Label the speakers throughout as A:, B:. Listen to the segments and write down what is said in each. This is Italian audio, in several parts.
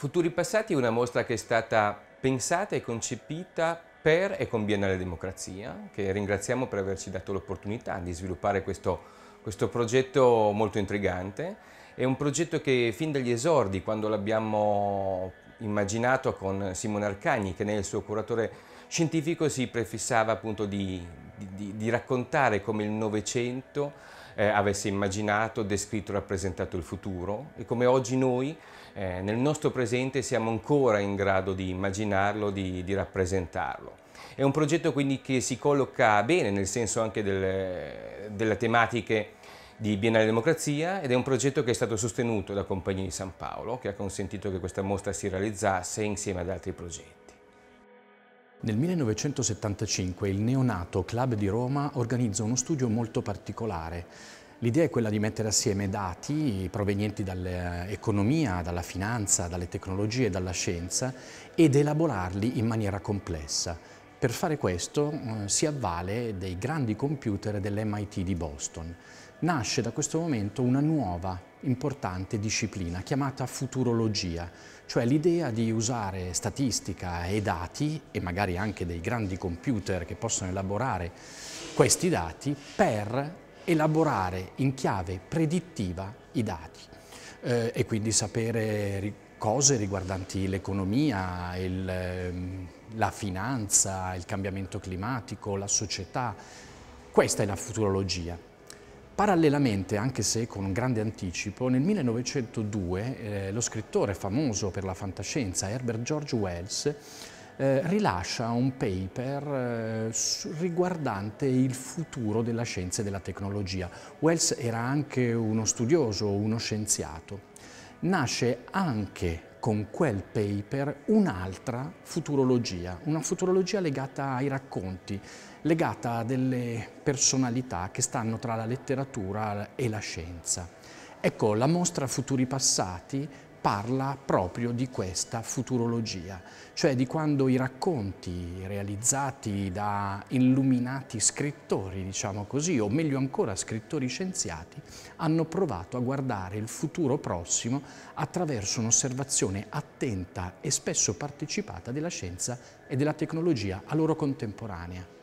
A: Futuri Passati è una mostra che è stata pensata e concepita per e con Biennale Democrazia, che ringraziamo per averci dato l'opportunità di sviluppare questo, questo progetto molto intrigante. È un progetto che fin dagli esordi, quando l'abbiamo immaginato con Simone Arcagni, che ne è il suo curatore scientifico, si prefissava appunto di, di, di raccontare come il Novecento eh, avesse immaginato, descritto, rappresentato il futuro e come oggi noi eh, nel nostro presente siamo ancora in grado di immaginarlo, di, di rappresentarlo. È un progetto quindi che si colloca bene nel senso anche delle, delle tematiche di Biennale Democrazia ed è un progetto che è stato sostenuto da Compagnia di San Paolo che ha consentito che questa mostra si realizzasse insieme ad altri progetti.
B: Nel 1975 il neonato Club di Roma organizza uno studio molto particolare L'idea è quella di mettere assieme dati provenienti dall'economia, dalla finanza, dalle tecnologie, dalla scienza ed elaborarli in maniera complessa. Per fare questo mm, si avvale dei grandi computer dell'MIT di Boston. Nasce da questo momento una nuova importante disciplina chiamata futurologia, cioè l'idea di usare statistica e dati e magari anche dei grandi computer che possono elaborare questi dati per elaborare in chiave predittiva i dati eh, e quindi sapere cose riguardanti l'economia, ehm, la finanza, il cambiamento climatico, la società. Questa è la futurologia. Parallelamente, anche se con un grande anticipo, nel 1902 eh, lo scrittore famoso per la fantascienza Herbert George Wells eh, rilascia un paper eh, riguardante il futuro della scienza e della tecnologia. Wells era anche uno studioso, uno scienziato. Nasce anche con quel paper un'altra futurologia, una futurologia legata ai racconti, legata a delle personalità che stanno tra la letteratura e la scienza. Ecco, la mostra Futuri Passati parla proprio di questa futurologia, cioè di quando i racconti realizzati da illuminati scrittori, diciamo così, o meglio ancora scrittori scienziati, hanno provato a guardare il futuro prossimo attraverso un'osservazione attenta e spesso partecipata della scienza e della tecnologia a loro contemporanea.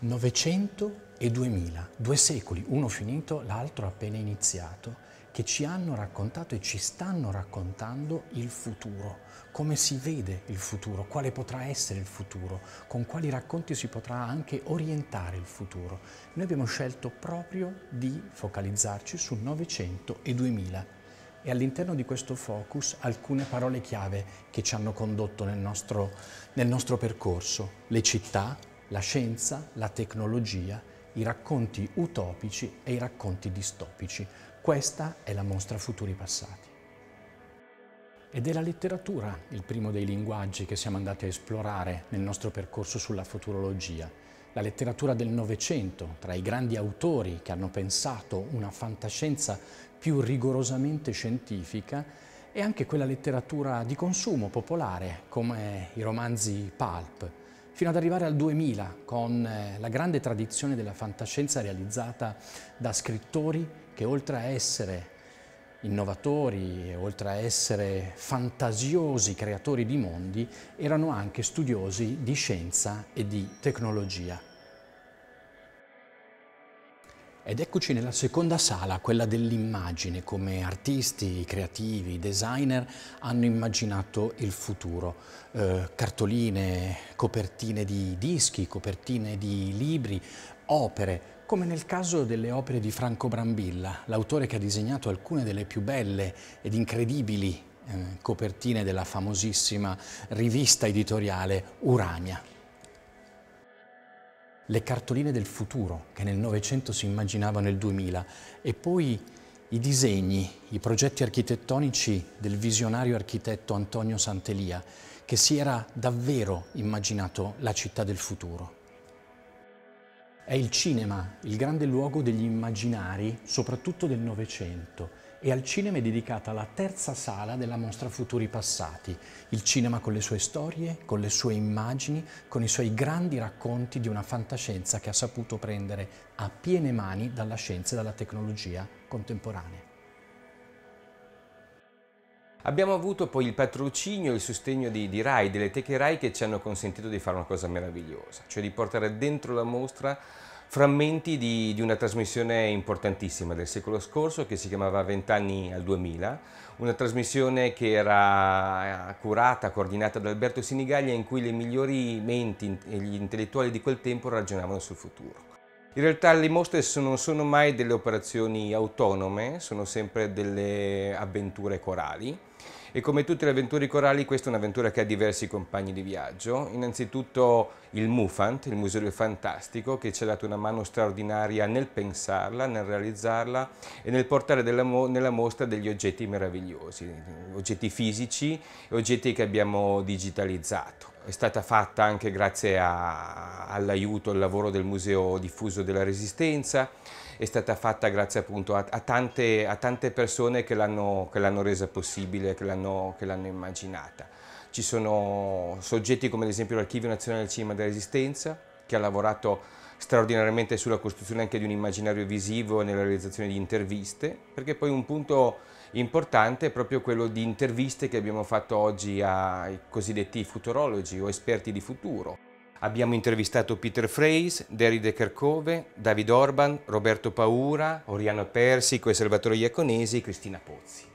B: 900 e 2000, due secoli, uno finito, l'altro appena iniziato che ci hanno raccontato e ci stanno raccontando il futuro, come si vede il futuro, quale potrà essere il futuro, con quali racconti si potrà anche orientare il futuro. Noi abbiamo scelto proprio di focalizzarci sul 900 e 2000 e all'interno di questo focus alcune parole chiave che ci hanno condotto nel nostro, nel nostro percorso, le città, la scienza, la tecnologia, i racconti utopici e i racconti distopici. Questa è la mostra Futuri Passati. Ed è la letteratura il primo dei linguaggi che siamo andati a esplorare nel nostro percorso sulla futurologia. La letteratura del Novecento, tra i grandi autori che hanno pensato una fantascienza più rigorosamente scientifica, e anche quella letteratura di consumo popolare, come i romanzi pulp, fino ad arrivare al 2000 con eh, la grande tradizione della fantascienza realizzata da scrittori che oltre a essere innovatori, oltre a essere fantasiosi creatori di mondi, erano anche studiosi di scienza e di tecnologia. Ed eccoci nella seconda sala, quella dell'immagine, come artisti, creativi, designer hanno immaginato il futuro. Eh, cartoline, copertine di dischi, copertine di libri, opere, come nel caso delle opere di Franco Brambilla, l'autore che ha disegnato alcune delle più belle ed incredibili eh, copertine della famosissima rivista editoriale Urania le cartoline del futuro che nel Novecento si immaginava nel 2000 e poi i disegni, i progetti architettonici del visionario architetto Antonio Santelia che si era davvero immaginato la città del futuro. È il cinema, il grande luogo degli immaginari, soprattutto del Novecento, e al cinema è dedicata la terza sala della mostra Futuri Passati, il cinema con le sue storie, con le sue immagini, con i suoi grandi racconti di una fantascienza che ha saputo prendere a piene mani dalla scienza e dalla tecnologia contemporanea.
A: Abbiamo avuto poi il patrocinio e il sostegno di, di, RAI, delle teche RAI che ci hanno consentito di fare una cosa meravigliosa, cioè di portare dentro la mostra frammenti di, di, una trasmissione importantissima del secolo scorso che si chiamava Vent'anni al 2000, una trasmissione che era eh, curata, coordinata da Alberto Sinigaglia in cui le migliori menti e gli intellettuali di quel tempo ragionavano sul futuro. In realtà le mostre non sono mai delle operazioni autonome, sono sempre delle avventure corali e come tutte le avventure corali questa è un'avventura che ha diversi compagni di viaggio. Innanzitutto il MUFANT, il Museo del Fantastico, che ci ha dato una mano straordinaria nel pensarla, nel realizzarla e nel portare mo nella mostra degli oggetti meravigliosi, oggetti fisici e oggetti che abbiamo digitalizzato è stata fatta anche grazie all'aiuto, al lavoro del Museo Diffuso della Resistenza, è stata fatta grazie appunto a, a, tante, a tante, persone che l'hanno resa possibile, che l'hanno immaginata. Ci sono soggetti come ad esempio l'Archivio Nazionale del Cinema della Resistenza, che ha lavorato straordinariamente sulla costruzione anche di un immaginario visivo nella realizzazione di interviste, perché poi un punto importante è proprio quello di interviste che abbiamo fatto oggi ai cosiddetti futurologi o esperti di futuro. Abbiamo intervistato Peter Freys, Derrida Kerkove, David Orban, Roberto Paura, Oriano Persico e Salvatore Iaconesi e Cristina Pozzi.